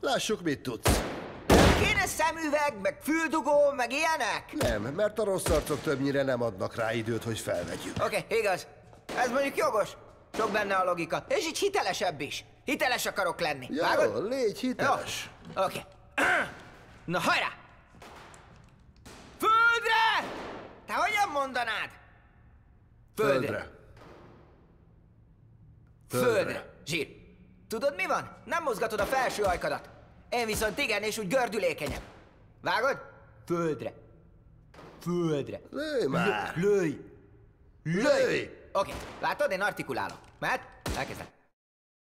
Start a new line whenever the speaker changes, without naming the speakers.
Lássuk, mit tudsz.
Kéne szemüveg, meg füldugó, meg ilyenek?
Nem, mert a rossz arcok többnyire nem adnak rá időt, hogy felvegyük.
Oké, okay, igaz. Ez mondjuk jogos. Sok benne a logika. És így hitelesebb is. Hiteles akarok lenni. Jó, Vágod? légy hiteles. Oké. Okay. Na hajrá! Földre! Te hogyan mondanád?
Földre. Földre. Földre. Földre.
Zsír. Tudod mi van? Nem mozgatod a felső ajkadat. Én viszont igen, és úgy gördülékenyebb.
Vágod? Földre. Földre. Lőj már! Lőj! Lőj! Lőj. Oké,
okay. látod? Én artikulálok. Mert elkezdem.